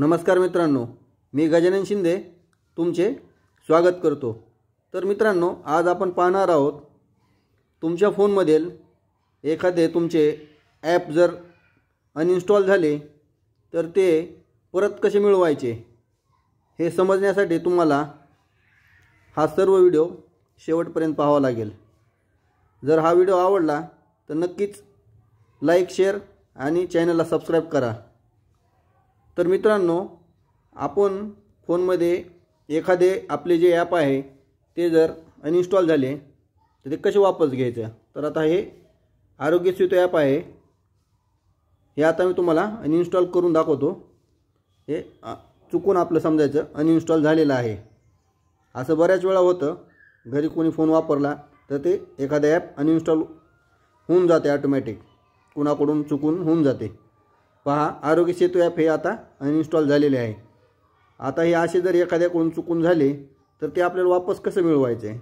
नमस्कार मित्रांनो मी गजानन शिंदे तुमचे स्वागत करतो तर मित्रांनो आज आपण पाहणार आहोत तुमच्या फोनमधील एखादे तुमचे ॲप जर अनइन्स्टॉल झाले तर ते परत कसे मिळवायचे हे समजण्यासाठी तुम्हाला हा सर्व व्हिडिओ शेवटपर्यंत पाहावा लागेल जर हा व्हिडिओ आवडला तर नक्कीच लाईक शेअर आणि चॅनलला सबस्क्राईब करा तर मित्रांनो आपण फोनमध्ये एखादे आपले जे ॲप आहे ते जर अनइन्स्टॉल झाले तर ते कसे वापस घ्यायचं तर आता हे आरोग्य सेतू ॲप आहे हे आता मी तुम्हाला अनइन्स्टॉल करून दाखवतो हे चुकून आपलं समजायचं अनइन्स्टॉल झालेलं आहे असं बऱ्याच वेळा होतं घरी कोणी फोन वापरला तर ते एखादं ॲप अनइन्स्टॉल होऊन जाते ऑटोमॅटिक कुणाकडून चुकून होऊन जाते पहा आरोग्य सेतू ॲप हे आता अनइन्स्टॉल झालेले आहे आता हे असे जर एखाद्याकडून चुकून झाले तर ते आपल्याला वापस कसं मिळवायचं आहे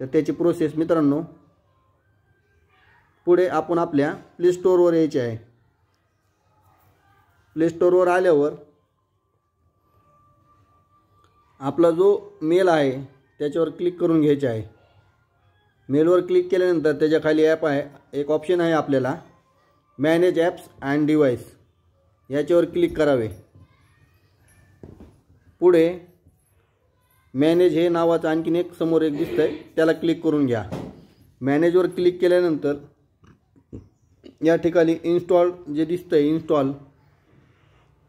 तर त्याची प्रोसेस मित्रांनो पुढे आपण आपल्या प्ले स्टोअरवर यायचे आहे प्ले आल्यावर आपला जो मेल आहे त्याच्यावर क्लिक करून घ्यायचे आहे मेलवर क्लिक केल्यानंतर त्याच्या खाली ॲप आहे एक ऑप्शन आहे आपल्याला मॅनेज ॲप्स अँड डिवाईस याच्यावर क्लिक करावे पुढे मॅनेज हे नावाचं आणखीन एक समोर एक दिसतं आहे त्याला क्लिक करून घ्या मॅनेजवर क्लिक केल्यानंतर या ठिकाणी इन्स्टॉल जे दिसतं आहे इन्स्टॉल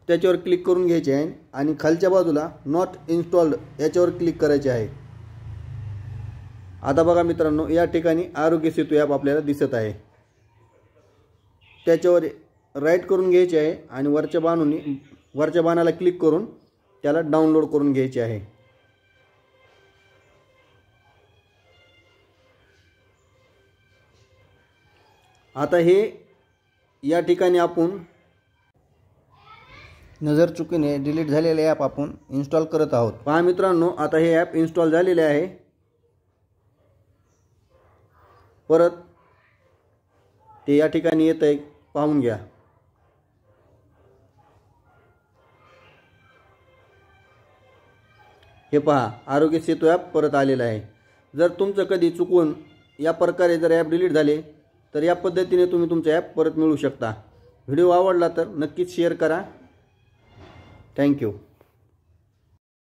त्याच्यावर क्लिक करून घ्यायचे आहे आणि खालच्या बाजूला नॉट इन्स्टॉल्ड याच्यावर क्लिक करायचे आहे आता बघा मित्रांनो या ठिकाणी आरोग्य सेतू ॲप आपल्याला दिसत आहे त्याच्यावर राईट करून घ्यायचे आहे आणि वरच्या बाणून वरच्या बाणाला क्लिक करून त्याला डाउनलोड करून घ्यायचे आहे आता हे या ठिकाणी आपण नजर चुकीने डिलीट झालेले ॲप आपण इन्स्टॉल करत आहोत पहा मित्रांनो आता हे ॲप इन्स्टॉल झालेले आहे परत ते या ठिकाणी येत आहे पाहून घ्या हे पहा आरोग्य सेतू ॲप परत आलेलं आहे जर तुमचं कधी चुकून या प्रकारे जर ॲप डिलीट झाले तर या पद्धतीने तुम्ही तुमचं ॲप परत मिळू शकता व्हिडिओ आवडला तर नक्कीच शेअर करा थँक्यू